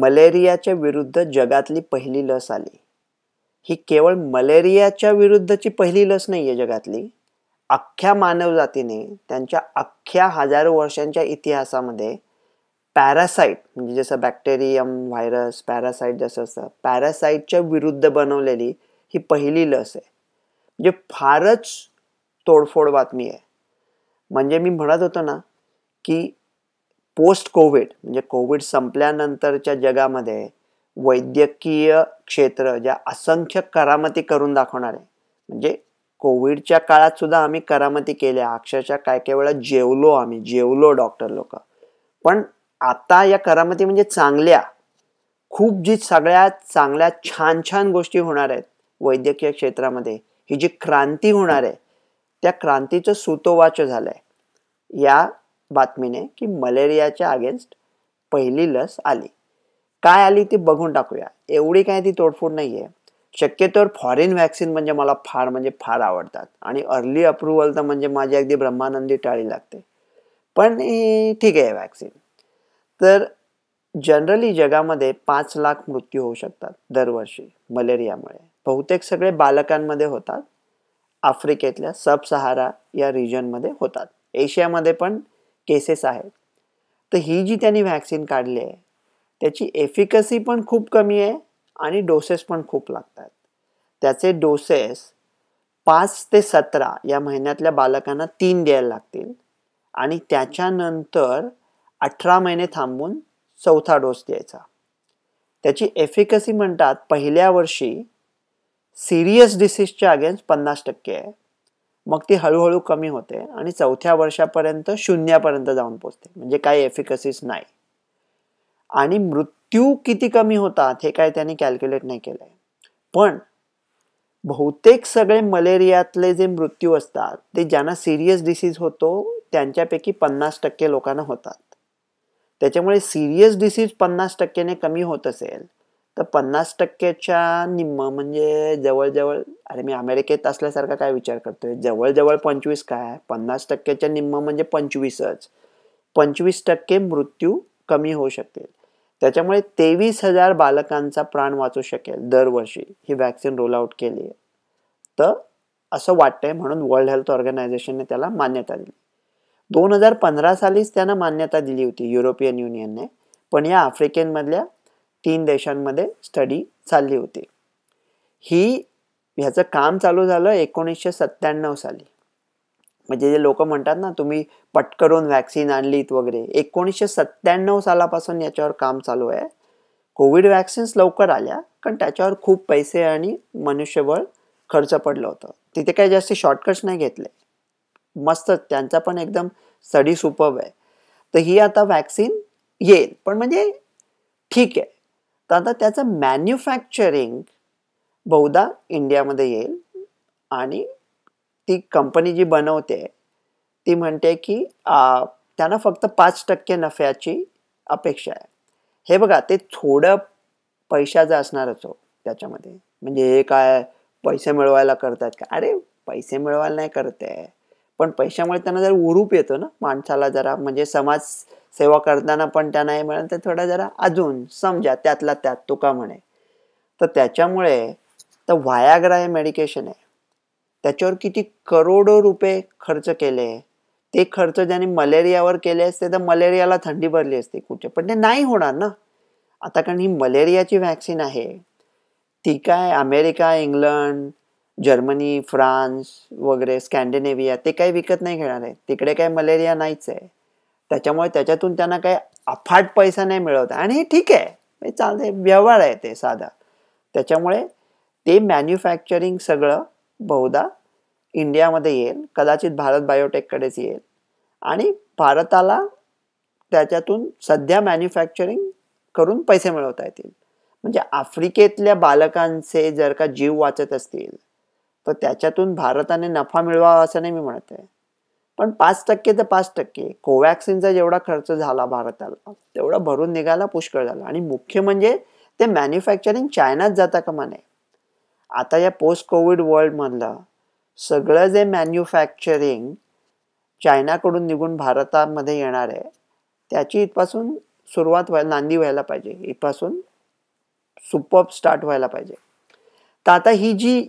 मलेरियाच्या विरुद्ध जगातली पहिली लस आली ही केवळ मलेरियाच्या विरुद्धची पहिली लस नाही आहे जगातली अख्ख्या मानवजातीने त्यांच्या अख्ख्या हजारो वर्षांच्या इतिहासामध्ये पॅरासाईट म्हणजे जसं बॅक्टेरियम व्हायरस पॅरासाईट जसं असतं पॅरासाईटच्या विरुद्ध बनवलेली ही पहिली लस आहे म्हणजे फारच तोडफोड बातमी आहे म्हणजे मी म्हणत होतो ना की पोस्ट कोविड म्हणजे कोविड संपल्यानंतरच्या जगामध्ये वैद्यकीय क्षेत्र ज्या असंख्य करामती करून दाखवणार आहे म्हणजे कोविडच्या काळात सुद्धा आम्ही करामती केल्या अक्षरशः काय काय वेळा जेवलो आम्ही जेवलो डॉक्टर लोक पण आता या करामती म्हणजे चांगल्या खूप जी सगळ्यात चांगल्या छान छान गोष्टी होणार आहेत वैद्यकीय क्षेत्रामध्ये ही जी क्रांती होणार आहे त्या क्रांतीचं सुतोवाच झालंय या बातमीने की मलेरियाच्या अगेन्स्ट पहिली लस आली काय आली ती बघून टाकूया एवढी काय ती तोडफोड नाही आहे शक्यतोवर फॉरेन व्हॅक्सिन म्हणजे मला फार म्हणजे फार आवडतात आणि अर्ली अप्रुव्हल तर म्हणजे माझी अगदी ब्रह्मानंदी टाळी लागते पण ठीक आहे व्हॅक्सिन तर जनरली जगामध्ये पाच लाख मृत्यू होऊ शकतात दरवर्षी मलेरियामुळे बहुतेक सगळे बालकांमध्ये होतात आफ्रिकेतल्या सब सहारा या रिजनमध्ये होतात एशियामध्ये पण केसेस आहेत तर ही जी त्यांनी व्हॅक्सिन काढली आहे त्याची एफिकसी पण खूप कमी आहे आणि डोसेस पण खूप लागतात त्याचे डोसेस पाच ते सतरा या महिन्यातल्या बालकांना तीन द्यायला लागतील आणि त्याच्यानंतर अठरा महिने थांबून चौथा डोस द्यायचा त्याची एफिकसी म्हणतात पहिल्या वर्षी सिरियस डिसीजच्या अगेन्स्ट पन्नास टक्के आहे मग ती हळूहळू कमी होते आणि चौथ्या वर्षापर्यंत शून्यापर्यंत जाऊन पोचते म्हणजे काही एफिकसीस नाही आणि मृत्यू किती कमी होतात हे काय त्यांनी कॅल्क्युलेट नाही केलंय पण बहुतेक सगळे मलेरियातले जे मृत्यू असतात ते ज्यांना सिरियस डिसीज होतो त्यांच्यापैकी पन्नास टक्के लोकांना होतात त्याच्यामुळे सिरियस डिसीज पन्नास टक्केने कमी होत असेल तर पन्नास टक्क्याच्या निम्म म्हणजे जवळजवळ अरे मी अमेरिकेत असल्यासारखा काय विचार करतोय जवळजवळ पंचवीस काय पन्नास टक्क्याच्या निम्म म्हणजे पंचवीसच पंचवीस टक्के मृत्यू कमी होऊ शकतील त्याच्यामुळे तेवीस हजार बालकांचा प्राण वाचू शकेल दरवर्षी ही व्हॅक्सिन रोल आउट केली आहे तर असं वाटतंय म्हणून वर्ल्ड हेल्थ ऑर्गनायझेशनने त्याला मान्यता दिली दोन हजार पंधरा सालीच त्यांना मान्यता दिली होती युरोपियन युनियनने पण या आफ्रिकेनमधल्या तीन देशांमध्ये स्टडी चालली होती ही ह्याचं काम चालू झालं एकोणीसशे सत्त्याण्णव साली म्हणजे जे लोक म्हणतात ना तुम्ही पटकरून व्हॅक्सिन आणलीत वगैरे एकोणीसशे सत्त्याण्णव सालापासून याच्यावर काम चालू आहे कोविड वॅक्सिन्स लवकर आल्या कारण त्याच्यावर खूप पैसे आणि मनुष्यबळ खर्च पडलं होतं तिथे काही जास्त शॉर्टकट्स नाही घेतले मस्त त्यांचा पण एकदम स्टडी सुपब आहे तर ही आता व्हॅक्सिन येईल पण म्हणजे ठीक आहे तर आता त्याचं मॅन्युफॅक्चरिंग बहुधा इंडियामध्ये येईल आणि ती कंपनी जी बनवते ती म्हणते की त्यांना फक्त पाच टक्के नफ्याची अपेक्षा आहे हे बघा ते थोडं पैशाचं असणारच हो त्याच्यामध्ये म्हणजे हे काय पैसे मिळवायला करतात का अरे पैसे मिळवायला नाही करते पण पैशामुळे त्यांना जर उरूप येतो ना माणसाला जरा म्हणजे समाज सेवा करताना पण त्या नाही मिळेल तर थोडं जरा अजून समजा त्यातला त्यात तुका म्हणे तर त्याच्यामुळे तर वायाग्रा हे मेडिकेशन आहे त्याच्यावर किती करोडो रुपये खर्च केले ते खर्च ज्याने मलेरियावर केले असते तर मलेरियाला थंडी भरली असते कुठे पण ते नाही होणार ना आता कारण ही मलेरियाची व्हॅक्सिन आहे ती काय अमेरिका इंग्लंड जर्मनी फ्रान्स वगैरे स्कॅन्डिनेव्हिया ते काही विकत नाही घेणार आहे तिकडे काय मलेरिया नाहीच आहे त्याच्यामुळे त्याच्यातून त्यांना काही अफाट पैसा नाही मिळवता आणि हे ठीक आहे चालते व्यवहार आहे ते साधा त्याच्यामुळे ते मॅन्युफॅक्चरिंग सगळं बहुधा इंडियामध्ये येईल कदाचित भारत बायोटेककडेच येईल आणि भारताला त्याच्यातून सध्या मॅन्युफॅक्चरिंग करून पैसे मिळवता येतील म्हणजे आफ्रिकेतल्या बालकांचे जर का जीव वाचत असतील तर त्याच्यातून भारताने नफा मिळवा असं नाही मी म्हणत आहे पण पाच टक्के तर पाच टक्के कोवॅक्सिनचा जेवढा खर्च झाला भारताला तेवढा भरून निघायला पुष्कळ झाला आणि मुख्य म्हणजे ते मॅन्युफॅक्चरिंग चायनात जाता का म्हणे आता या पोस्ट कोविड वर्ल्डमधलं सगळं जे मॅन्युफॅक्चरिंग चायनाकडून निघून भारतामध्ये येणार आहे त्याची इथपासून सुरुवात व्हायला नांदी व्हायला पाहिजे इथपासून सुपअप स्टार्ट व्हायला पाहिजे तर आता ही जी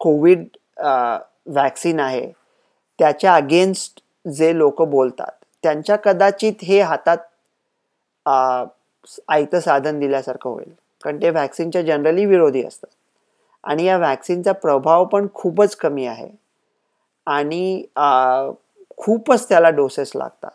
कोविड वॅक्सिन आहे त्याच्या अगेन्स्ट जे लोक बोलतात त्यांच्या कदाचित हे हातात आयतं साधन दिल्यासारखं होईल कारण ते व्हॅक्सिनच्या जनरली विरोधी असतात आणि या व्हॅक्सिनचा प्रभाव पण खूपच कमी आहे आणि खूपच त्याला डोसेस लागतात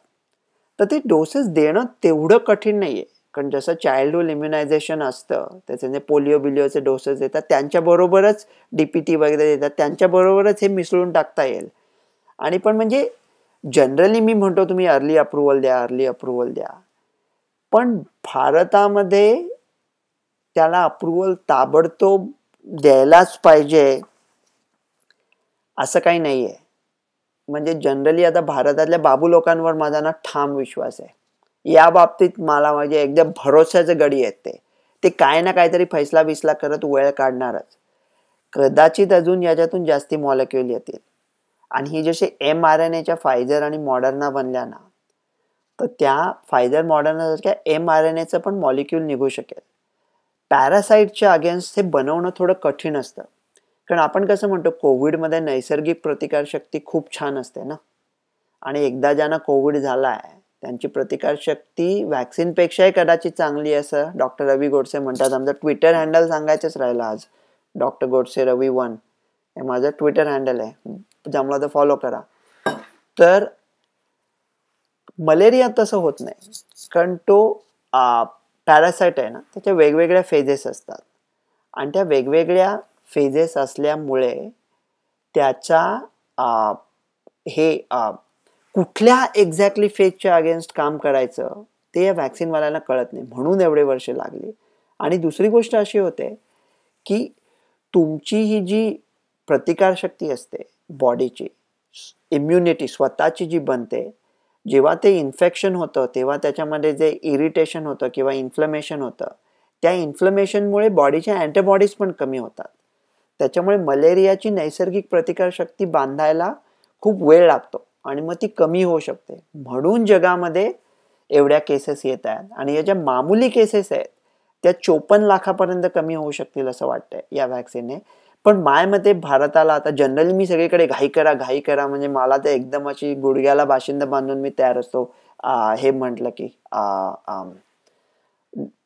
तर ते डोसेस देणं तेवढं कठीण नाही आहे कारण जसं चाइल्डहूड इम्युनायझेशन असतं त्याच्याने पोलिओ बिलिओचे डोसेस देतात त्यांच्याबरोबरच डी पी टी वगैरे देतात त्यांच्याबरोबरच हे मिसळून टाकता येईल आणि पण म्हणजे जनरली मी म्हणतो तुम्ही अर्ली अप्रुव्हल द्या अर्ली अप्रुव्हल द्या पण भारतामध्ये त्याला अप्रुव्हल ताबडतोब द्यायलाच पाहिजे असं काही नाही आहे म्हणजे जनरली आता भारतातल्या बाबू लोकांवर माझा ना ठाम विश्वास आहे या बाबतीत मला म्हणजे एकदम भरोश्याचं गडी आहेत ते ते काय ना काहीतरी फैसला बिसला करत वेळ काढणारच कदाचित अजून याच्यातून जास्ती मॉलक्युल येतील आणि हे जसे एम आर एन एच्या फायझर आणि मॉडर्ना बनल्या ना तर त्या फायझर मॉडर्नासारख्या एम आर एन एचं पण मॉलिक्यूल निघू शकेल पॅरासाईटच्या अगेन्स्ट हे बनवणं थोडं कठीण असतं कारण आपण कसं म्हणतो कोविडमध्ये नैसर्गिक प्रतिकारशक्ती खूप छान असते ना आणि एकदा ज्यांना कोविड झाला आहे त्यांची प्रतिकारशक्ती व्हॅक्सिनपेक्षाही कदाचित चांगली असं डॉक्टर रवी गोडसे म्हणतात आमचं ट्विटर हँडल सांगायचंच राहिलं आज डॉक्टर गोडसे रवी वन हे माझं ट्विटर हँडल आहे जमला तर फॉलो करा तर मलेरिया तसं होत नाही कारण तो पॅरासाइट आहे ना त्याच्या वेगवेगळ्या फेजेस असतात आणि त्या वेगवेगळ्या फेजेस असल्यामुळे त्याच्या हे कुठल्या एक्झॅक्टली फेजच्या अगेन्स्ट काम करायचं ते या व्हॅक्सिनवाल्याला कळत नाही म्हणून एवढे वर्ष लागली आणि दुसरी गोष्ट अशी होते की तुमची ही जी प्रतिकारशक्ती असते बॉडीची इम्युनिटी स्वतःची जी बनते जेव्हा ते इन्फेक्शन होतं तेव्हा त्याच्यामध्ये जे इरिटेशन होतं किंवा इन्फ्लमेशन होतं त्या इन्फ्लमेशनमुळे बॉडीच्या अँटीबॉडीज पण कमी होतात त्याच्यामुळे मलेरियाची नैसर्गिक प्रतिकारशक्ती बांधायला खूप वेळ लागतो आणि मग ती कमी होऊ शकते म्हणून जगामध्ये एवढ्या केसेस येत आहेत आणि या ज्या मामूली केसेस आहेत त्या चोपन्न लाखापर्यंत कमी होऊ शकतील असं वाटतंय या व्हॅक्सिनने पण मते भारताला आता जनरली मी सगळीकडे घाई करा घाई करा म्हणजे मला ते एकदम अशी गुडघ्याला बाशिंदा बांधून मी तयार असतो हे म्हटलं की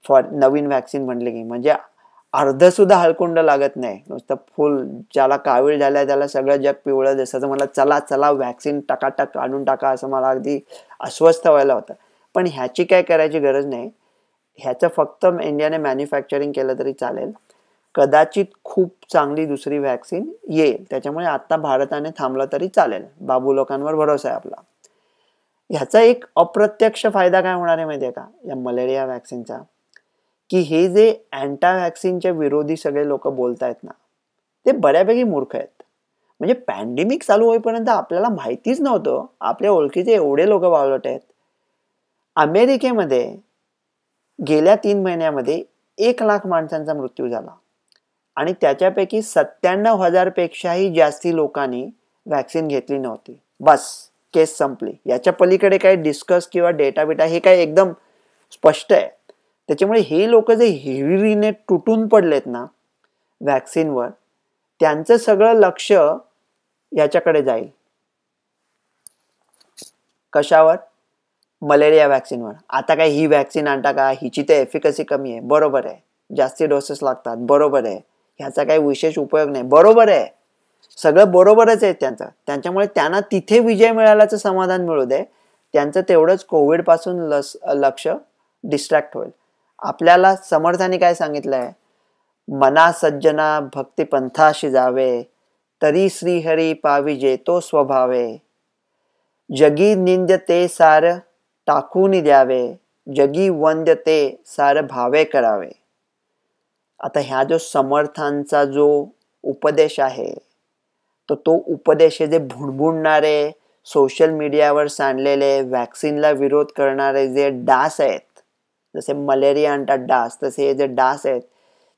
फॉर नवीन व्हॅक्सिन म्हटलं की म्हणजे सुद्धा हळकुंड लागत नाही नुसतं फुल ज्याला कावीळ झाल्या त्याला सगळं जग पिवळं जसं मला चला चला व्हॅक्सिन टकाटक काढून टाका असं मला अगदी अस्वस्थ व्हायला होतं पण ह्याची काय करायची गरज नाही ह्याचं फक्त इंडियाने मॅन्युफॅक्चरिंग केलं तरी चालेल कदाचित खूप चांगली दुसरी व्हॅक्सिन येईल त्याच्यामुळे आता भारताने थांबलं तरी चालेल बाबू लोकांवर भरोसा आहे आपला ह्याचा एक अप्रत्यक्ष फायदा काय होणार आहे माहिती आहे का या मलेरिया व्हॅक्सिनचा की हे जे अँटा व्हॅक्सिनच्या विरोधी सगळे लोक बोलतायत ना ते बऱ्यापैकी मूर्ख आहेत म्हणजे पॅन्डेमिक चालू होईपर्यंत आपल्याला माहितीच नव्हतं आपल्या ओळखीचे एवढे लोक वावलट आहेत अमेरिकेमध्ये गेल्या तीन महिन्यामध्ये एक लाख माणसांचा मृत्यू झाला आणि त्याच्यापैकी सत्त्याण्णव हजारपेक्षाही जास्ती लोकांनी व्हॅक्सिन घेतली नव्हती बस केस संपली याच्या पलीकडे काही डिस्कस किंवा डेटा बिटा हे काय एकदम स्पष्ट आहे त्याच्यामुळे हे लोक जे हिरीने तुटून पडलेत ना व्हॅक्सिनवर त्यांचं सगळं लक्ष याच्याकडे जाईल कशावर मलेरिया व्हॅक्सिनवर आता काय ही व्हॅक्सिन आणता का हिची तर एफिकसी कमी आहे बरोबर आहे जास्ती डोसेस लागतात बरोबर आहे ह्याचा काही विशेष उपयोग नाही बरोबर आहे सगळं बरोबरच आहे त्यांचं त्यांच्यामुळे त्यांना तिथे विजय मिळाल्याचं समाधान मिळू दे त्यांचं तेवढंच पासून लस लक्ष डिस्ट्रॅक्ट होईल आपल्याला समर्थाने काय सांगितलं आहे मना सज्जना भक्तिपंथाशी जावे तरी श्रीहरी पावी जे तो स्वभावे जगी निंद ते सार टाकून द्यावे जगी वंद ते सार भावे करावे आता ह्या जो समर्थांचा जो उपदेश आहे तर तो उपदेश जे भुणभुणणारे सोशल मीडियावर सांडलेले वॅक्सिनला विरोध करणारे जे डास आहेत जसे मलेरिया आणतात डास तसे हे जे डास आहेत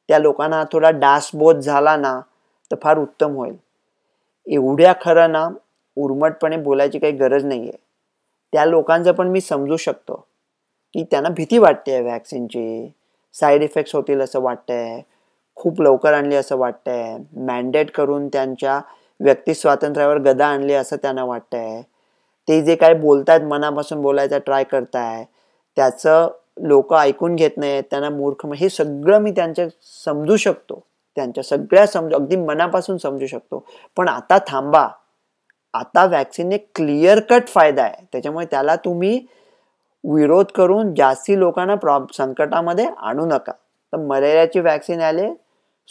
त्या लोकांना थोडा डासबोध झाला ना तर फार उत्तम होईल एवढ्या खरं ना उर्मटपणे बोलायची काही गरज नाही आहे त्या लोकांचं पण मी समजू शकतो की त्यांना भीती वाटते आहे वॅक्सिनची साईड इफेक्ट्स होतील असं वाटतंय खूप लवकर आणली असं वाटतंय मॅन्डेट करून त्यांच्या व्यक्ती स्वातंत्र्यावर गदा आणली असं त्यांना वाटतंय ते जे काय बोलतायत मनापासून बोलायचा ट्राय करताय त्याचं लोक ऐकून घेत नाहीत त्यांना मूर्ख हे सगळं मी त्यांच्या समजू शकतो त्यांच्या सगळ्या समजू अगदी मनापासून समजू शकतो पण आता थांबा आता व्हॅक्सिनने क्लिअर कट फायदा आहे त्याच्यामुळे त्याला तुम्ही विरोध करून जास्ती लोकांना प्रॉब संकटामध्ये आणू नका तर मलेरियाची वॅक्सिन आले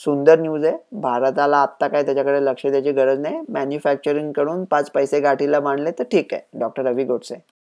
सुंदर न्यूज आहे भारताला आत्ता काय त्याच्याकडे लक्ष द्यायची गरज नाही मॅन्युफॅक्चरिंग करून पाच पैसे गाठीला मांडले तर ठीक आहे डॉक्टर रवी गोडसे